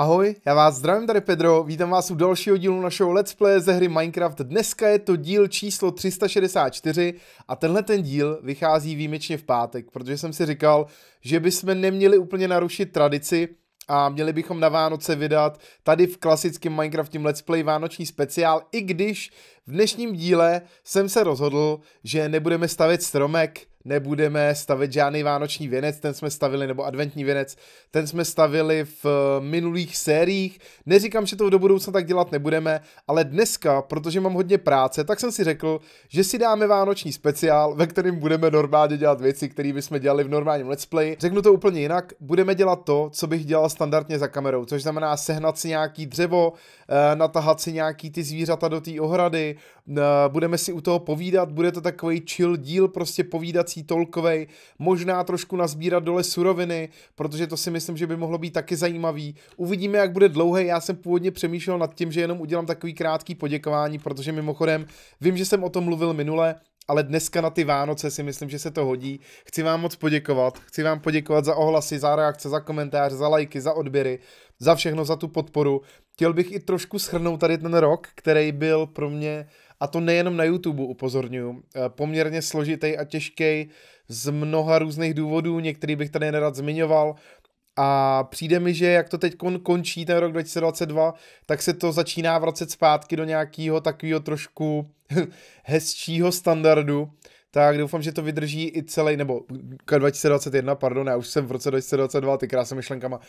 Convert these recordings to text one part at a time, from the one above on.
Ahoj, já vás zdravím tady Pedro, vítám vás u dalšího dílu našeho Let's Play ze hry Minecraft. Dneska je to díl číslo 364 a tenhle ten díl vychází výjimečně v pátek, protože jsem si říkal, že bychom neměli úplně narušit tradici a měli bychom na Vánoce vydat tady v klasickém Minecraftním Let's Play Vánoční speciál, i když v dnešním díle jsem se rozhodl, že nebudeme stavět stromek, nebudeme stavět žádný vánoční věnec, ten jsme stavili, nebo adventní věnec, ten jsme stavili v eh, minulých sériích. Neříkám, že to do budoucna tak dělat nebudeme, ale dneska, protože mám hodně práce, tak jsem si řekl, že si dáme vánoční speciál, ve kterém budeme normálně dělat věci, které bychom dělali v normálním let's play. Řeknu to úplně jinak, budeme dělat to, co bych dělal standardně za kamerou, což znamená sehnat si nějaký dřevo, eh, natahat si nějaký ty zvířata do té ohrady, eh, budeme si u toho povídat, bude to takový chill díl, prostě povídací věcí tolkovej, možná trošku nazbírat dole suroviny, protože to si myslím, že by mohlo být taky zajímavý. Uvidíme, jak bude dlouhé Já jsem původně přemýšlel nad tím, že jenom udělám takový krátký poděkování, protože mimochodem vím, že jsem o tom mluvil minule, ale dneska na ty Vánoce si myslím, že se to hodí. Chci vám moc poděkovat. Chci vám poděkovat za ohlasy, za reakce, za komentáře, za lajky, za odběry, za všechno, za tu podporu. Chtěl bych i trošku shrnout tady ten rok, který byl pro mě a to nejenom na YouTube, upozorňuji. Eh, poměrně složitý a těžký z mnoha různých důvodů, některý bych tady nerad zmiňoval, a přijde mi, že jak to teď končí ten rok 2022, tak se to začíná vracet zpátky do nějakého takového trošku hezčího standardu. Tak doufám, že to vydrží i celý, nebo 2021, pardon, já už jsem v roce 2022, ty krásné myšlenkama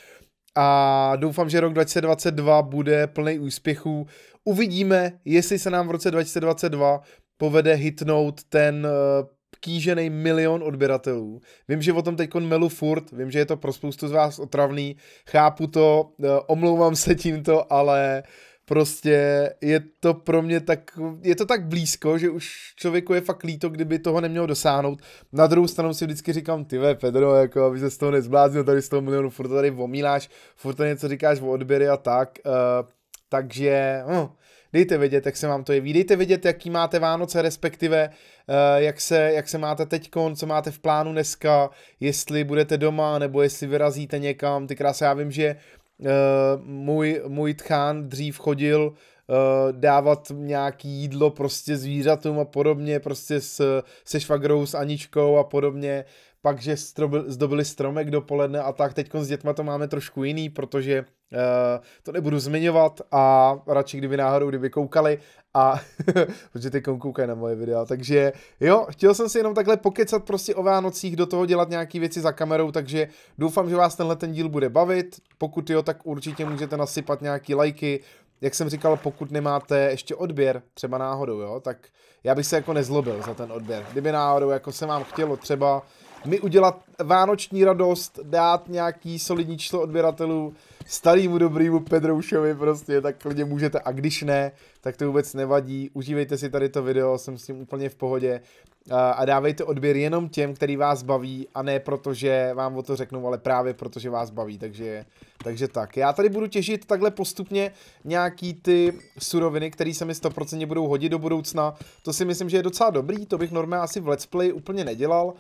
a doufám, že rok 2022 bude plný úspěchů. Uvidíme, jestli se nám v roce 2022 povede hitnout ten eh, kýžený milion odběratelů. Vím, že o tom teď melu furt, vím, že je to pro spoustu z vás otravný, chápu to, eh, omlouvám se tímto, ale uh, prostě je to pro mě tak, je to tak blízko, že už člověku je fakt líto, kdyby toho nemělo dosáhnout. Na druhou stranu si vždycky říkám, ty ve, Pedro, jako aby se z toho nezbláznil, tady z toho milionu, furt tady vomíláš, furt to něco říkáš o odběry a tak, uh, takže, uh. dejte vědět, jak se vám to jeví, dejte vědět, jaký máte Vánoce, respektive uh, jak, se, jak se máte teď, co máte v plánu dneska, jestli budete doma, nebo jestli vyrazíte někam, ty krásy, já vím, že uh, Eh, můj, můj tchán dřív chodil eh, dávat nějaký jídlo prostě zvířatům a podobně, prostě s, se švagrou, s Aničkou a podobně, pak, že zdobili stromek dopoledne a tak, teď s dětma to máme trošku jiný, protože Eh, to nebudu zmiňovat a radši kdyby náhodou, kdyby koukali a protože ty koukají na moje videa, takže jo, chtěl jsem si jenom takhle pokecat prostě o Vánocích, do toho dělat nějaký věci za kamerou, takže doufám, že vás tenhle ten díl bude bavit, pokud jo, tak určitě můžete nasypat nějaký lajky, jak jsem říkal, pokud nemáte ještě odběr, třeba náhodou, jo, tak já bych se jako nezlobil za ten odběr. Kdyby náhodou, jako se vám chtělo třeba, mi udělat vánoční radost, dát nějaký solidní číslo odběratelů starýmu dobrýmu Pedroušovi prostě, tak klidně můžete a když ne, tak to vůbec nevadí, užívejte si tady to video, jsem s tím úplně v pohodě a dávejte odběr jenom těm, který vás baví a ne protože vám o to řeknou, ale právě protože vás baví, takže, takže tak. Já tady budu těžit takhle postupně nějaký ty suroviny, které se mi 100% budou hodit do budoucna. To si myslím, že je docela dobrý, to bych normálně asi v let's play úplně nedělal. Uh,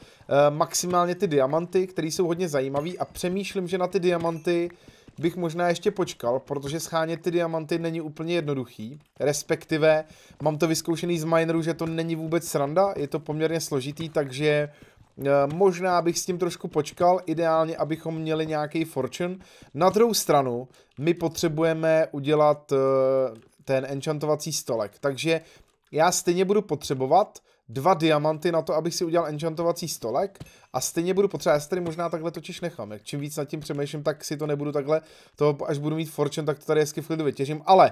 maximálně ty diamanty, které jsou hodně zajímavý a přemýšlím, že na ty diamanty uh, bych možná ještě počkal, protože schánět ty diamanty není úplně jednoduchý, respektive mám to vyzkoušený z mineru, že to není vůbec sranda, je to poměrně složitý, takže eh, možná bych s tím trošku počkal, ideálně, abychom měli nějaký fortune. Na druhou stranu, my potřebujeme udělat eh, ten enchantovací stolek, takže já stejně budu potřebovat dva diamanty na to, abych si udělal enchantovací stolek a stejně budu potřebovat, já tady možná takhle totiž nechám, jak čím víc nad tím přemýšlím, tak si to nebudu takhle, to až budu mít fortune, tak to tady hezky v klidu vytěžím, ale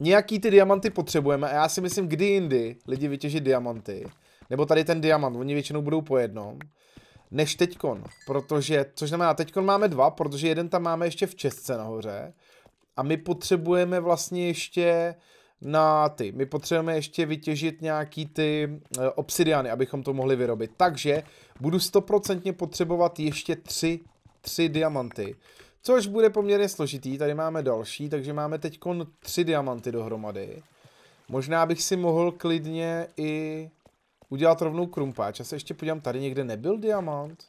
nějaký ty diamanty potřebujeme a já si myslím, kdy jindy lidi vytěží diamanty, nebo tady ten diamant, oni většinou budou po jednom, než teďkon, protože, což znamená, teďkon máme dva, protože jeden tam máme ještě v Česce nahoře a my potřebujeme vlastně ještě na ty. My potřebujeme ještě vytěžit nějaký ty eh, obsidiany, abychom to mohli vyrobit. Takže budu stoprocentně potřebovat ještě tři, tři diamanty. Což bude poměrně složitý, tady máme další, takže máme teď tři diamanty dohromady. Možná bych si mohl klidně i udělat rovnou krumpáč. Já se ještě podívám, tady někde nebyl diamant.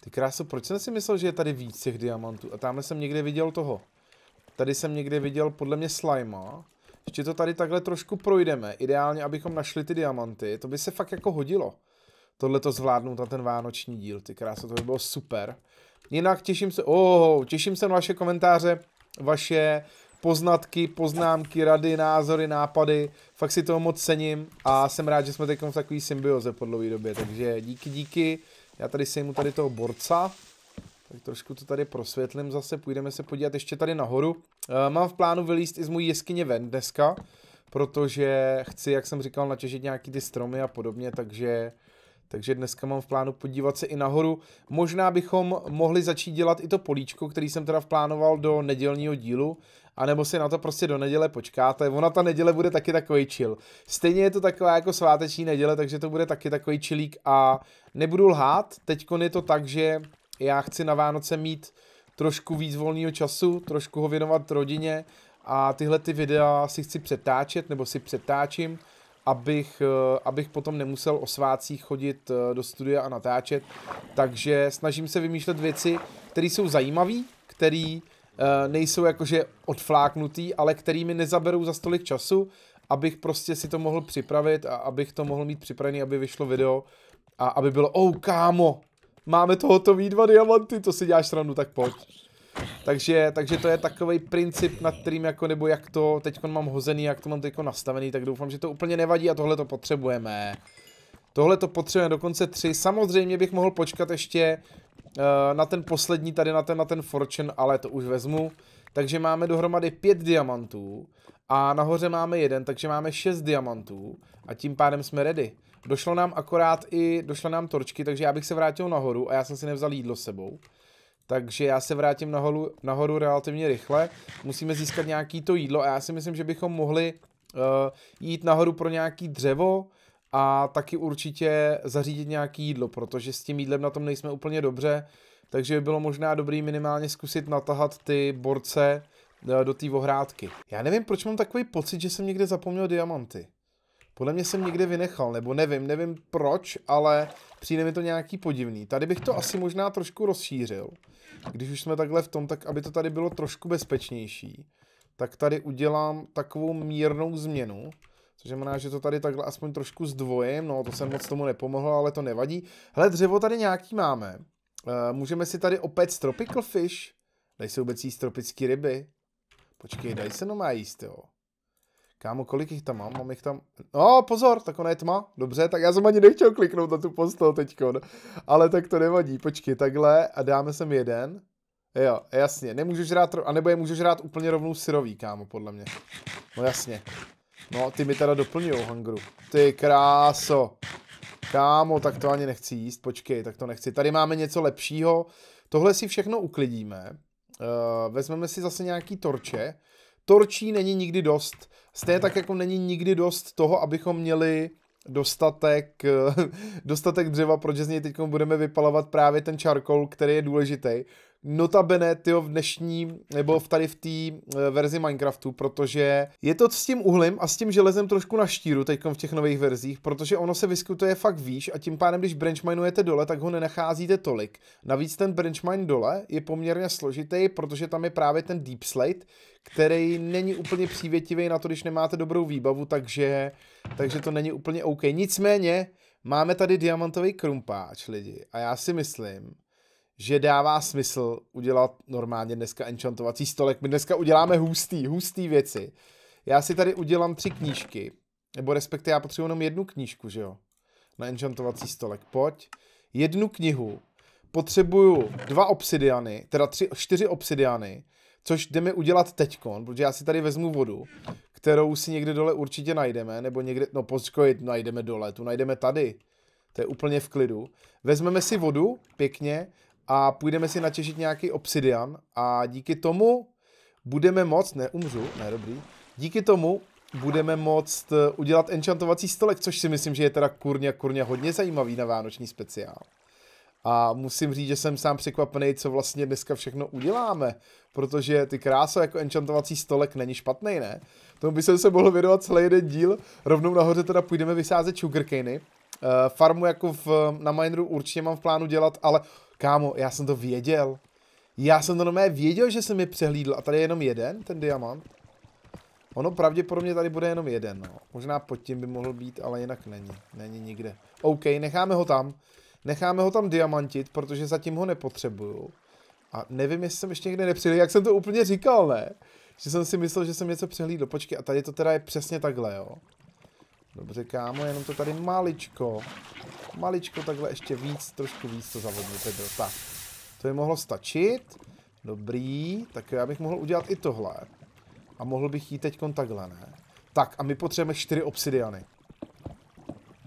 Ty krásu, proč jsem si myslel, že je tady víc těch diamantů? A tamhle jsem někde viděl toho. Tady jsem někde viděl podle mě slima. Ještě to tady takhle trošku projdeme. Ideálně, abychom našli ty diamanty. To by se fakt jako hodilo. Tohle to zvládnout na ten vánoční díl. Ty krásy to by bylo super. Jinak těším se, oh, těším se na vaše komentáře, vaše poznatky, poznámky, rady, názory, nápady. Fakt si toho moc cením a jsem rád, že jsme teď v takový symbioze po dlouhé době. Takže díky, díky. Já tady sejmu tady toho borca. Teď trošku to tady prosvětlím zase, půjdeme se podívat ještě tady nahoru. Uh, mám v plánu vylíst i z mojí jeskyně ven dneska, protože chci, jak jsem říkal, natěžit nějaký ty stromy a podobně, takže... Takže dneska mám v plánu podívat se i nahoru. Možná bychom mohli začít dělat i to políčko, který jsem teda vplánoval do nedělního dílu, anebo si na to prostě do neděle počkáte. Ona ta neděle bude taky takový chill. Stejně je to taková jako sváteční neděle, takže to bude taky takový chillík a nebudu lhát. Teďkon je to tak, že já chci na Vánoce mít trošku víc volného času, trošku ho věnovat rodině a tyhle ty videa si chci přetáčet nebo si přetáčím, abych, eh, abych potom nemusel o svácích chodit eh, do studia a natáčet. Takže snažím se vymýšlet věci, které jsou zajímavé, které eh, nejsou jakože odfláknutý, ale který mi nezaberou za stolik času, abych prostě si to mohl připravit a abych to mohl mít připravený, aby vyšlo video a aby bylo, oh kámo, máme to hotový dva diamanty, to si děláš ranu, tak pojď. Takže, takže to je takový princip, nad kterým jako, nebo jak to teď mám hozený, jak to mám teď nastavený, tak doufám, že to úplně nevadí a tohle to potřebujeme. Tohle to potřebujeme dokonce tři. Samozřejmě bych mohl počkat ještě uh, na ten poslední, tady na ten, na ten Fortune, ale to už vezmu. Takže máme dohromady pět diamantů a nahoře máme jeden, takže máme šest diamantů a tím pádem jsme ready. Došlo nám akorát i, došlo nám torčky, takže já bych se vrátil nahoru a já jsem si nevzal jídlo sebou. Takže já se vrátím nahoru, nahoru relativně rychle. Musíme získat nějaký to jídlo a já si myslím, že bychom mohli uh, jít nahoru pro nějaký dřevo a taky určitě zařídit nějaký jídlo, protože s tím jídlem na tom nejsme úplně dobře. Takže by bylo možná dobrý minimálně zkusit natahat ty borce eh, do té ohrádky. Já nevím, proč mám takový pocit, že jsem někde zapomněl diamanty. Podle mě jsem někde vynechal, nebo nevím, nevím proč, ale přijde mi to nějaký podivný. Tady bych to asi možná trošku rozšířil. Když už jsme takhle v tom, tak aby to tady bylo trošku bezpečnější, tak tady udělám takovou mírnou změnu. Což znamená, že to tady takhle aspoň trošku zdvojím, no to jsem moc tomu nepomohl, ale to nevadí. Hele, dřevo tady nějaký máme. Uh, můžeme si tady opět tropical fish. Daj se vůbec jíst tropický ryby. Počkej, daj se no má jíst, jo. Kámo, kolik jich tam mám? Mám jich tam... No, pozor, tak ona je tma. Dobře, tak já jsem ani nechtěl kliknout na tu postel teďkon. Ale tak to nevadí. Počkej, takhle a dáme sem jeden. Jo, jasně. Nemůžeš rád, anebo je můžeš rád úplně rovnou syrový, kámo, podle mě. No jasně. No, ty mi teda doplňují hangru. Ty kráso. Kámo, tak to ani nechci jíst, počkej, tak to nechci. Tady máme něco lepšího. Tohle si všechno uklidíme. Uh, vezmeme si zase nějaký torče torčí není nikdy dost. Stejně tak jako není nikdy dost toho, abychom měli dostatek, eh, dostatek dřeva, protože z něj teď budeme vypalovat právě ten čarkol, který je důležitý notabene tyjo, v dnešní, nebo v tady v té eh, verzi Minecraftu, protože je to s tím uhlím a s tím železem trošku na štíru teď v těch nových verzích, protože ono se vyskytuje fakt výš a tím pádem, když benchminujete dole, tak ho nenacházíte tolik. Navíc ten benchmine dole je poměrně složitý, protože tam je právě ten deep slate, který není úplně přívětivý na to, když nemáte dobrou výbavu, takže, takže to není úplně OK. Nicméně, máme tady diamantový krumpáč, lidi, a já si myslím, že dává smysl udělat normálně dneska enchantovací stolek. My dneska uděláme hustý, hustý věci. Já si tady udělám tři knížky, nebo respektive já potřebuji jenom jednu knížku, že jo, na enchantovací stolek. Pojď. Jednu knihu. Potřebuju dva obsidiany, teda tři, čtyři obsidiany, což jdeme udělat teďkon, protože já si tady vezmu vodu, kterou si někde dole určitě najdeme, nebo někde, no počkej, najdeme dole, tu najdeme tady. To je úplně v klidu. Vezmeme si vodu, pěkně, a půjdeme si natěžit nějaký obsidian a díky tomu budeme ne umřu, ne dobrý, díky tomu budeme moct eh, udělat enchantovací stolek, což si myslím, že je teda kurně, kurně hodně zajímavý na vánoční speciál. A musím říct, že jsem sám překvapený, co vlastně dneska všechno uděláme, protože ty krása jako enchantovací stolek není špatný, ne? Tomu by jsem se mohl věnovat celý jeden díl. Rovnou nahoře teda půjdeme vysázet sugarcany. Eh, farmu jako v, na mineru určitě mám v plánu dělat, ale Kámo, já jsem to věděl. Já jsem to normálně věděl, že jsem je přehlídl. A tady je jenom jeden, ten diamant. Ono pravděpodobně tady bude jenom jeden, no. Možná pod tím by mohl být, ale jinak není. Není nikde. OK, necháme ho tam. Necháme ho tam diamantit, protože zatím ho nepotřebuju. A nevím, jestli jsem ještě někde nepřihlídl, jak jsem to úplně říkal, ne? Že jsem si myslel, že jsem něco přehlídl. Počkej, a tady to teda je přesně takhle, jo. Dobře, kámo, jenom to tady maličko maličko takhle ještě víc, trošku víc to zavodně, Pedro. Tak, to by mohlo stačit. Dobrý, tak já bych mohl udělat i tohle. A mohl bych jít teď takhle, ne? Tak, a my potřebujeme čtyři obsidiany.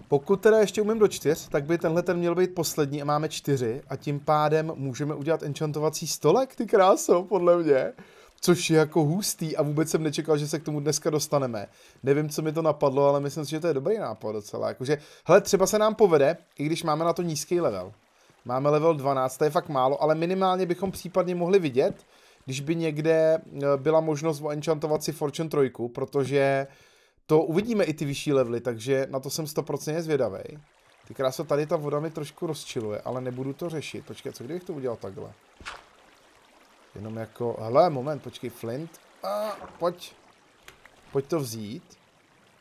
Pokud teda ještě umím do čtyř, tak by tenhle ten měl být poslední a máme čtyři a tím pádem můžeme udělat enchantovací stolek, ty kráso, podle mě což je jako hustý a vůbec jsem nečekal, že se k tomu dneska dostaneme. Nevím, co mi to napadlo, ale myslím si, že to je dobrý nápad docela. Jakože, hele, třeba se nám povede, i když máme na to nízký level. Máme level 12, to je fakt málo, ale minimálně bychom případně mohli vidět, když by někde eh, byla možnost enchantovat si Fortune 3, protože to uvidíme i ty vyšší levely, takže na to jsem 100% zvědavý. Ty krása, tady ta voda mi trošku rozčiluje, ale nebudu to řešit. Počkej, co kdybych to udělal takhle? Jenom jako, hele, moment, počkej, Flint, a, pojď, pojď to vzít,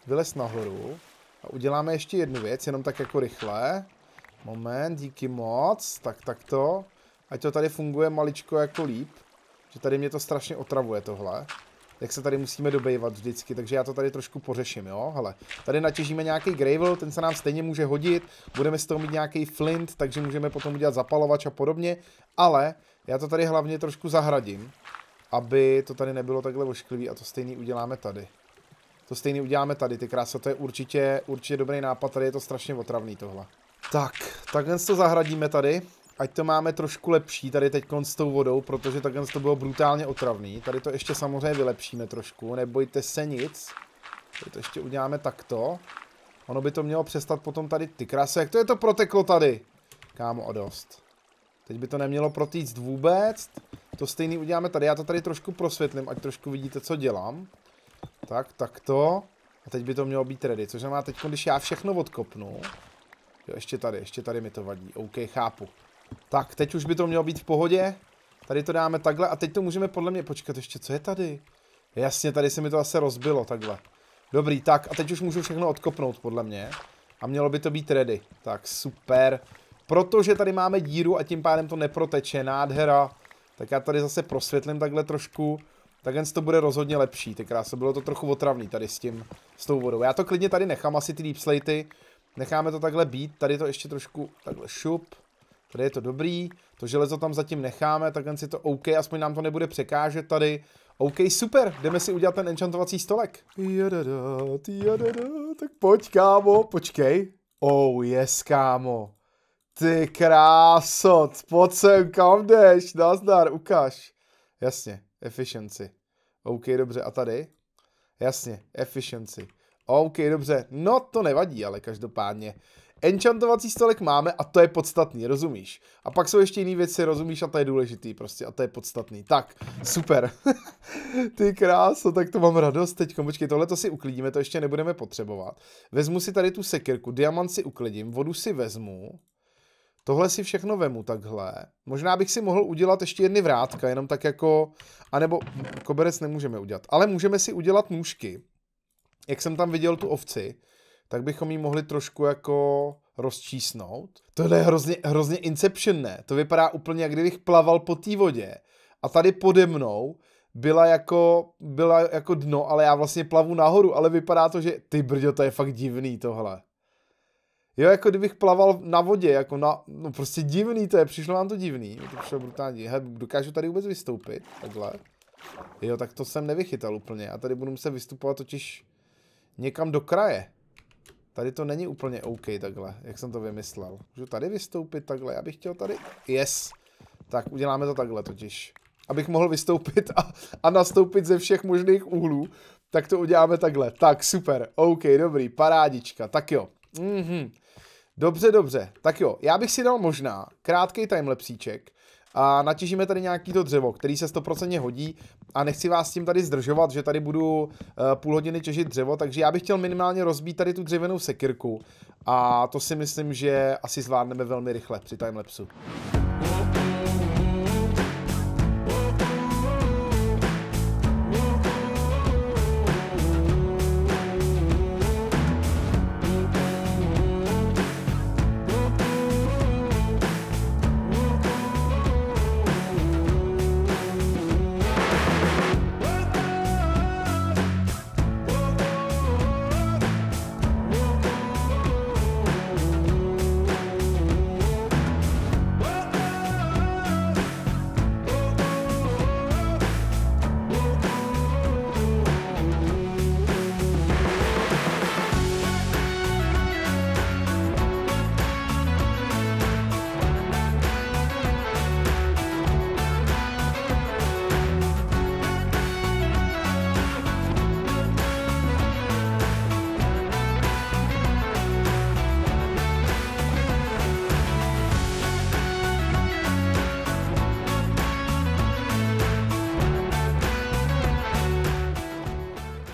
vylez nahoru a uděláme ještě jednu věc, jenom tak jako rychle. Moment, díky moc, tak, tak to. Ať to tady funguje maličko jako líp, že tady mě to strašně otravuje tohle. Jak se tady musíme dobejvat vždycky, takže já to tady trošku pořeším, jo? Hele, tady natěžíme nějaký gravel, ten se nám stejně může hodit, budeme z toho mít nějaký flint, takže můžeme potom udělat zapalovač a podobně, ale já to tady hlavně trošku zahradím, aby to tady nebylo takhle ošklivý a to stejný uděláme tady. To stejný uděláme tady, ty krása, to je určitě, určitě dobrý nápad, tady je to strašně otravný tohle. Tak, takhle to zahradíme tady, ať to máme trošku lepší tady teď s tou vodou, protože takhle to bylo brutálně otravný. Tady to ještě samozřejmě vylepšíme trošku, nebojte se nic. Tady to ještě uděláme takto. Ono by to mělo přestat potom tady, ty krása, jak to je to proteklo tady? Kámo, a dost. Teď by to nemělo protýct vůbec. To stejný uděláme tady. Já to tady trošku prosvětlím, ať trošku vidíte, co dělám. Tak, takto. A teď by to mělo být ready. Což znamená teď, když já všechno odkopnu. Jo, ještě tady, ještě tady mi to vadí. OK, chápu. Tak, teď už by to mělo být v pohodě. Tady to dáme takhle a teď to můžeme podle mě počkat. Ještě co je tady? Jasně, tady se mi to asi rozbilo takhle. Dobrý, tak a teď už můžu všechno odkopnout podle mě. A mělo by to být ready. Tak, super protože tady máme díru a tím pádem to neproteče, nádhera. Tak já tady zase prosvětlím takhle trošku, tak jen to bude rozhodně lepší, ty krásy, bylo to trochu otravný tady s tím, s tou vodou. Já to klidně tady nechám asi ty deep slaty, necháme to takhle být, tady to ještě trošku takhle šup, tady je to dobrý, to železo tam zatím necháme, tak jen si to OK, aspoň nám to nebude překážet tady. OK, super, jdeme si udělat ten enchantovací stolek. Jadada, jadada, tak pojď kámo, počkej. Oh yes kámo, ty krásot, pojď sem, kam jdeš, nazdar, ukáž. Jasně, efficiency. OK, dobře, a tady? Jasně, efficiency. OK, dobře, no to nevadí, ale každopádně. Enchantovací stolek máme a to je podstatný, rozumíš? A pak jsou ještě jiné věci, rozumíš, a to je důležitý prostě a to je podstatný. Tak, super. Ty kráso, tak to mám radost teď. Počkej, tohle to si uklidíme, to ještě nebudeme potřebovat. Vezmu si tady tu sekirku, diamant si uklidím, vodu si vezmu tohle si všechno vemu takhle. Možná bych si mohl udělat ještě jedny vrátka, jenom tak jako, anebo koberec nemůžeme udělat, ale můžeme si udělat nůžky. Jak jsem tam viděl tu ovci, tak bychom ji mohli trošku jako rozčísnout. To je hrozně, hrozně inception, ne? To vypadá úplně, jak kdybych plaval po té vodě a tady pode mnou byla jako, byla jako dno, ale já vlastně plavu nahoru, ale vypadá to, že ty brďo, to je fakt divný tohle. Jo, jako kdybych plaval na vodě, jako na, no prostě divný to je, přišlo nám to divný, to přišlo brutální, he, dokážu tady vůbec vystoupit, takhle. Jo, tak to jsem nevychytal úplně a tady budu muset vystupovat totiž někam do kraje. Tady to není úplně OK takhle, jak jsem to vymyslel. Můžu tady vystoupit takhle, já bych chtěl tady, yes. Tak uděláme to takhle totiž. Abych mohl vystoupit a, a nastoupit ze všech možných úhlů, tak to uděláme takhle. Tak, super, OK, dobrý, parádička, tak jo. Mhm. Dobře, dobře. Tak jo, já bych si dal možná krátký timelapsíček a natěžíme tady nějaký to dřevo, který se 100% hodí a nechci vás tím tady zdržovat, že tady budu uh, půl hodiny těžit dřevo, takže já bych chtěl minimálně rozbít tady tu dřevěnou sekirku a to si myslím, že asi zvládneme velmi rychle při timelapsu.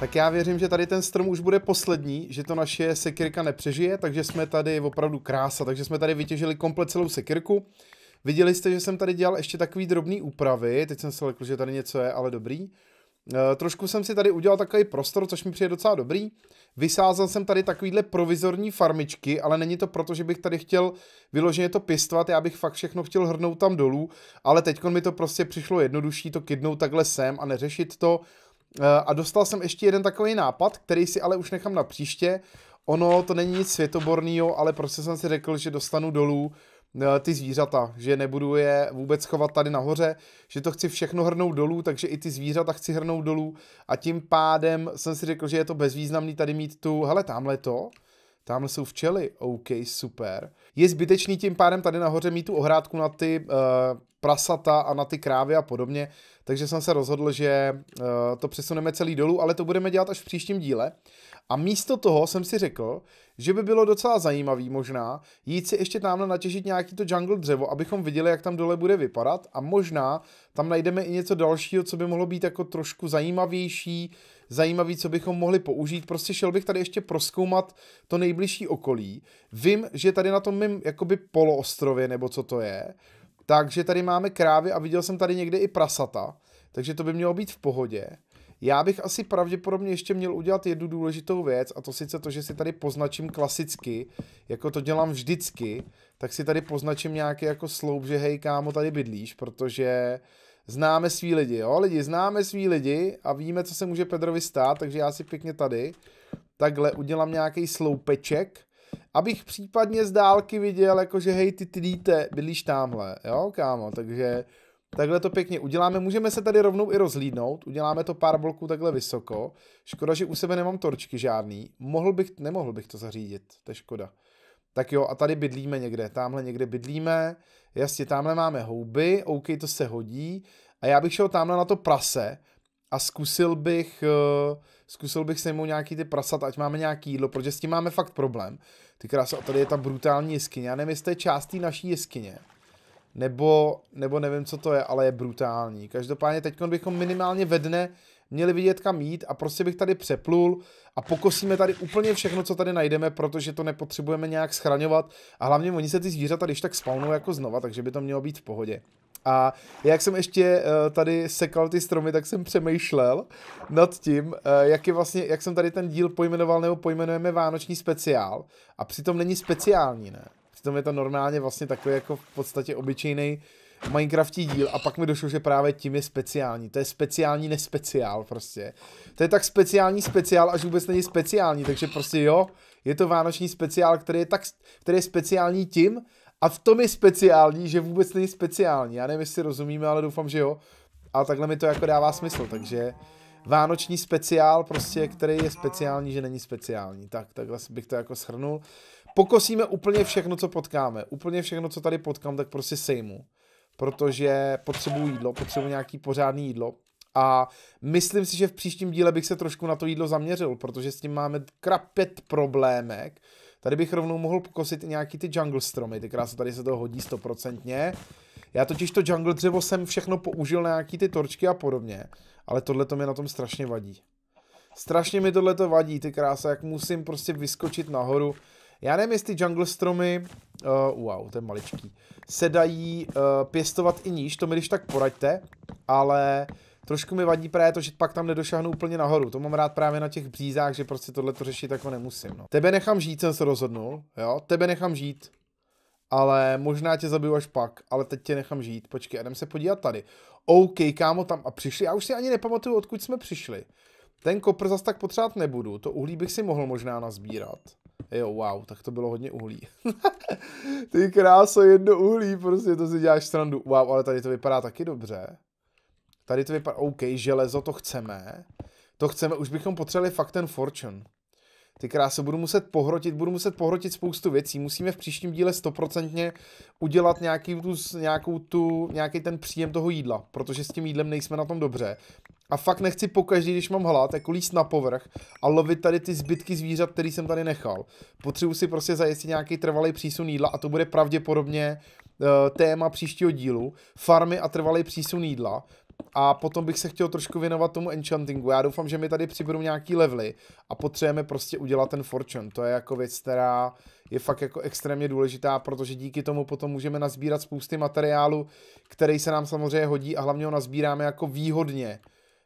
Tak já věřím, že tady ten strom už bude poslední, že to naše sekirka nepřežije, takže jsme tady opravdu krása, takže jsme tady vytěžili komplet celou sekirku. Viděli jste, že jsem tady dělal ještě takový drobný úpravy, teď jsem se lekl, že tady něco je, ale dobrý. Eh, trošku jsem si tady udělal takový prostor, což mi přijde docela dobrý. Vysázal jsem tady takovýhle provizorní farmičky, ale není to proto, že bych tady chtěl vyloženě to pěstovat, já bych fakt všechno chtěl hrnout tam dolů, ale teď mi to prostě přišlo jednodušší to kydnout takhle sem a neřešit to. Eh, a dostal jsem ještě jeden takový nápad, který si ale už nechám na příště. Ono to není nic světoborného, ale prostě jsem si řekl, že dostanu dolů eh, ty zvířata, že nebudu je vůbec chovat tady nahoře, že to chci všechno hrnout dolů, takže i ty zvířata chci hrnout dolů a tím pádem jsem si řekl, že je to bezvýznamný tady mít tu, hele, tamhle to, Tamhle jsou včely, OK, super. Je zbytečný tím pádem tady nahoře mít tu ohrádku na ty uh, prasata a na ty krávy a podobně, takže jsem se rozhodl, že uh, to přesuneme celý dolů, ale to budeme dělat až v příštím díle. A místo toho jsem si řekl, že by bylo docela zajímavý možná jít si ještě tamhle natěžit nějaký to jungle dřevo, abychom viděli, jak tam dole bude vypadat a možná tam najdeme i něco dalšího, co by mohlo být jako trošku zajímavější, zajímavý, co bychom mohli použít. Prostě šel bych tady ještě proskoumat to nejbližší okolí. Vím, že tady na tom mým jakoby poloostrově, nebo co to je, takže tady máme krávy a viděl jsem tady někde i prasata, takže to by mělo být v pohodě. Já bych asi pravděpodobně ještě měl udělat jednu důležitou věc a to sice to, že si tady poznačím klasicky, jako to dělám vždycky, tak si tady poznačím nějaký jako sloup, že hej kámo, tady bydlíš, protože uh, známe svý lidi, jo, lidi, známe svý lidi a víme, co se může Pedrovi stát, takže já si pěkně tady takhle udělám nějaký sloupeček, abych případně z dálky viděl, jakože hej, ty ty díte, bydlíš tamhle, jo, kámo, takže takhle to pěkně uděláme, můžeme se tady rovnou i rozhlídnout, uděláme to pár bloků takhle vysoko, škoda, že u sebe nemám torčky žádný, mohl bych, nemohl bych to zařídit, to je škoda tak jo, a tady bydlíme někde, tamhle někde bydlíme, jasně, tamhle máme houby, OK, to se hodí, a já bych šel tamhle na to prase a zkusil bych, eh, zkusil bych se mu nějaký ty prasat, ať máme nějaký jídlo, protože s tím máme fakt problém. Ty krása, tady je ta brutální jeskyně, já nevím, jestli je část té naší jeskyně, nebo, nebo nevím, co to je, ale je brutální. Každopádně teď bychom minimálně ve dne měli vidět, kam jít a prostě bych tady přeplul a pokosíme tady úplně všechno, co tady najdeme, protože to nepotřebujeme nějak schraňovat a hlavně oni se ty zvířata když tak spawnou jako znova, takže by to mělo být v pohodě. A jak jsem ještě eh, tady sekal ty stromy, tak jsem přemýšlel nad tím, eh, jak, je vlastně, jak jsem tady ten díl pojmenoval nebo pojmenujeme Vánoční speciál. A přitom není speciální, ne? Přitom je to normálně vlastně takový jako v podstatě obyčejný uh, Minecraftí díl a pak mi došlo, že právě tím je speciální. To je speciální nespeciál prostě. To je tak speciální speciál, až vůbec není speciální, takže prostě jo, je to vánoční speciál, který je, tak, který je speciální tím a v tom je speciální, že vůbec není speciální. Já nevím, jestli rozumíme, ale doufám, že jo. A takhle mi to jako dává smysl, takže vánoční speciál prostě, který je speciální, že není speciální. Tak, takhle bych to jako shrnul. Pokosíme úplně všechno, co potkáme. Úplně všechno, co tady potkám, tak prostě sejmu protože potřebuju jídlo, potřebuju nějaký pořádný jídlo. A myslím si, že v příštím díle bych se trošku na to jídlo zaměřil, protože s tím máme krapet problémek. Tady bych rovnou mohl pokosit i nějaký ty jungle stromy, ty krásy tady se to hodí stoprocentně. Já totiž to jungle dřevo jsem všechno použil na nějaký ty torčky a podobně, ale tohle to mi na tom strašně vadí. Strašně mi tohle to vadí, ty krása, jak musím prostě vyskočit nahoru já nevím, jestli jungle stromy, uh, wow, to je maličký, se dají uh, pěstovat i níž, to mi když tak poraďte, ale trošku mi vadí právě to, že pak tam nedošahnu úplně nahoru. To mám rád právě na těch břízách, že prostě tohle to řešit jako nemusím. No. Tebe nechám žít, jsem se rozhodnul, jo, tebe nechám žít. Ale možná tě zabiju až pak, ale teď tě nechám žít. Počkej, jdem se podívat tady. OK, kámo, tam a přišli. Já už si ani nepamatuju, odkud jsme přišli. Ten kopr zas tak potřebovat nebudu, to uhlí bych si mohl možná nazbírat. Jo, wow, tak to bylo hodně uhlí. Ty kráso, jedno uhlí, prostě to si děláš strandu. Wow, ale tady to vypadá taky dobře. Tady to vypadá, OK, železo, to chceme. To chceme, už bychom potřebovali fakt ten Fortune. Ty krásy budu muset pohrotit, budu muset pohrotit spoustu věcí. Musíme v příštím díle stoprocentně udělat nějaký tu, nějakou tu, nějaký ten příjem toho jídla, protože s tím jídlem nejsme na tom dobře. A fakt nechci pokaždý, když mám hlad, jako líst na povrch a lovit tady ty zbytky zvířat, který jsem tady nechal. Potřebuji si prostě zajistit nějaký trvalý přísun jídla a to bude pravděpodobně uh, téma příštího dílu. Farmy a trvalý přísun jídla. A potom bych se chtěl trošku věnovat tomu enchantingu. Já doufám, že mi tady přibudou nějaký levely a potřebujeme prostě udělat ten fortune. To je jako věc, která je fakt jako extrémně důležitá, protože díky tomu potom můžeme nazbírat spousty materiálu, který se nám samozřejmě hodí a hlavně ho nazbíráme jako výhodně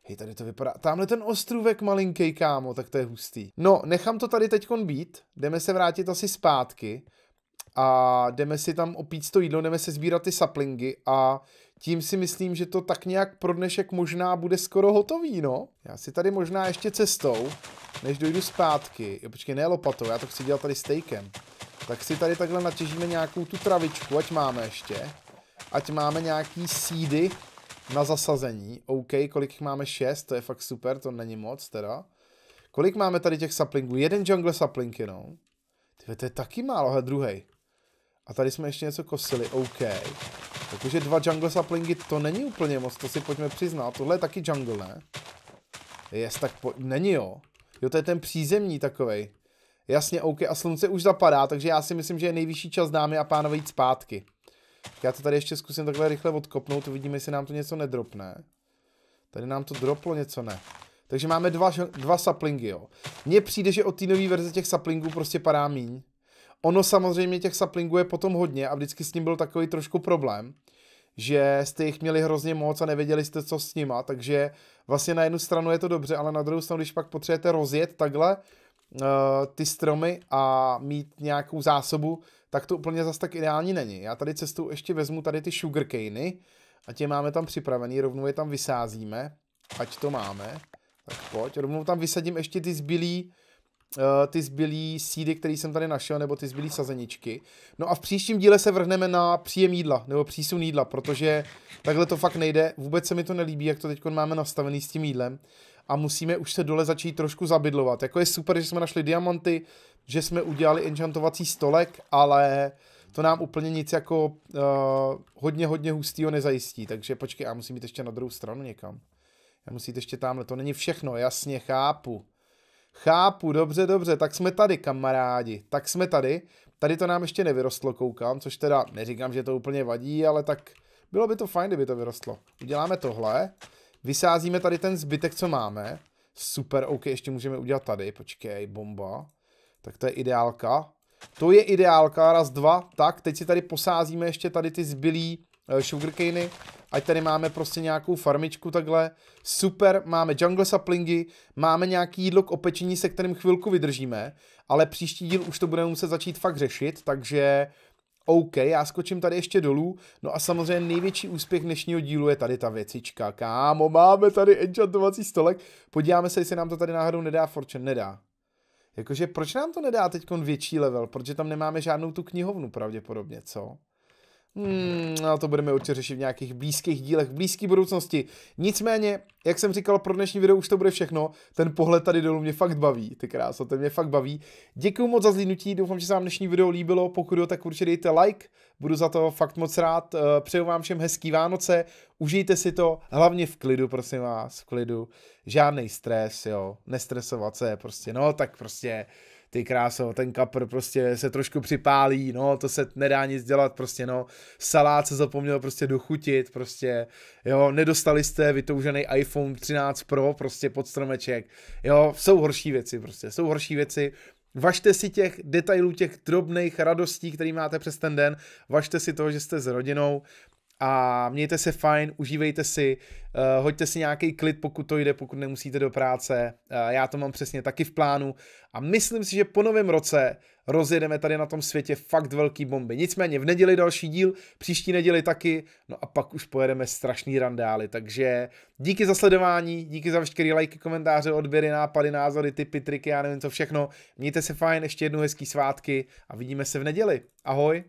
Hej, tady to vypadá. Tamhle ten ostrůvek malinký, kámo, tak to je hustý. No, nechám to tady teďkon být. Jdeme se vrátit asi zpátky. A jdeme si tam opít to jídlo, jdeme se sbírat ty saplingy a tím si myslím, že to tak nějak pro dnešek možná bude skoro hotový, no. Já si tady možná ještě cestou, než dojdu zpátky, jo počkej, ne lopatou, já to chci dělat tady stejkem, tak si tady takhle natěžíme nějakou tu travičku, ať máme ještě, ať máme nějaký sídy, na zasazení. OK, kolik máme? 6, to je fakt super, to není moc teda. Kolik máme tady těch saplingů? Jeden jungle sapling jenom. ty to je taky málo, he, druhý. A tady jsme ještě něco kosili, OK. Takže dva jungle saplingy, to není úplně moc, to si pojďme přiznat. Tohle je taky jungle, ne? Jest, tak po... není jo. Jo, to je ten přízemní takovej. Jasně, OK, a slunce už zapadá, takže já si myslím, že je nejvyšší čas, dámy a pánové, jít zpátky. Já to tady ještě zkusím takhle rychle odkopnout, uvidíme, jestli nám to něco nedropne. Tady nám to droplo něco ne. Takže máme dva, dva saplingy, jo. Mně přijde, že od té nové verze těch saplingů prostě padá míň. Ono samozřejmě těch saplingů je potom hodně a vždycky s ním byl takový trošku problém, že jste jich měli hrozně moc a nevěděli jste, co s nima, takže vlastně na jednu stranu je to dobře, ale na druhou stranu, když pak potřebujete rozjet takhle uh, ty stromy a mít nějakou zásobu, tak to úplně zas tak ideální není. Já tady cestou ještě vezmu tady ty sugarcany a tě máme tam připravený, rovnou je tam vysázíme, ať to máme. Tak pojď, rovnou tam vysadím ještě ty zbylý, uh, ty zbylý sídy, který jsem tady našel, nebo ty zbylý sazeničky. No a v příštím díle se vrhneme na příjem jídla, nebo přísun jídla, protože takhle to fakt nejde. Vůbec se mi to nelíbí, jak to teď máme nastavený s tím jídlem a musíme už se dole začít trošku zabydlovat. Jako je super, že jsme našli diamanty, že jsme udělali enchantovací stolek, ale to nám úplně nic jako uh, hodně, hodně hustýho nezajistí. Takže počkej, já musím jít ještě na druhou stranu někam. Já musím jít ještě tamhle, to není všechno, jasně, chápu. Chápu, dobře, dobře, tak jsme tady, kamarádi, tak jsme tady. Tady to nám ještě nevyrostlo, koukám, což teda neříkám, že to úplně vadí, ale tak bylo by to fajn, kdyby to vyrostlo. Uděláme tohle. Vysázíme tady ten zbytek, co máme. Super, OK, ještě můžeme udělat tady, počkej, bomba. Tak to je ideálka. To je ideálka, raz, dva, tak, teď si tady posázíme ještě tady ty zbylý uh, eh, sugarcany, ať tady máme prostě nějakou farmičku takhle, super, máme jungle saplingy, máme nějaký jídlo k opečení, se kterým chvilku vydržíme, ale příští díl už to budeme muset začít fakt řešit, takže uh, OK, já skočím tady ještě dolů. No a samozřejmě největší úspěch dnešního dílu je tady ta věcička. Kámo, máme tady enchantovací stolek. Podíváme se, jestli nám to tady náhodou nedá Fortune. Nedá. Jakože proč nám to nedá teď větší level? Protože tam nemáme žádnou tu knihovnu pravděpodobně, co? Hmm, no to budeme určitě řešit v nějakých blízkých dílech, v blízké budoucnosti. Nicméně, jak jsem říkal, pro dnešní video už to bude všechno. Ten pohled tady dolů mě fakt baví, ty krása, ten mě fakt baví. Děkuji moc za zlínutí, doufám, že se vám dnešní video líbilo. Pokud jo, tak určitě dejte like, budu za to fakt moc rád. Eh, přeju vám všem hezký Vánoce, užijte si to, hlavně v klidu, prosím vás, v klidu. Žádný stres, jo, nestresovat se, prostě, no, tak prostě ty kráso, ten kapr prostě se trošku připálí, no, to se nedá nic dělat, prostě no, salát se zapomněl prostě dochutit, prostě, jo, nedostali jste vytoužený iPhone 13 Pro prostě pod stromeček, jo, jsou horší věci prostě, jsou horší věci, Važte si těch detailů, těch drobných radostí, které máte přes ten den, važte si toho, že jste s rodinou, a mějte se fajn, užívejte si, uh, hoďte si nějaký klid, pokud to jde, pokud nemusíte do práce. Uh, já to mám přesně taky v plánu a myslím si, že po novém roce rozjedeme tady na tom světě fakt velký bomby. Nicméně v neděli další díl, příští neděli taky, no a pak už pojedeme strašný randály, takže díky za sledování, díky za všechny lajky, komentáře, odběry, nápady, názory, typy, triky, já nevím co všechno. Mějte se fajn, ještě jednou hezký svátky a vidíme se v neděli. Ahoj!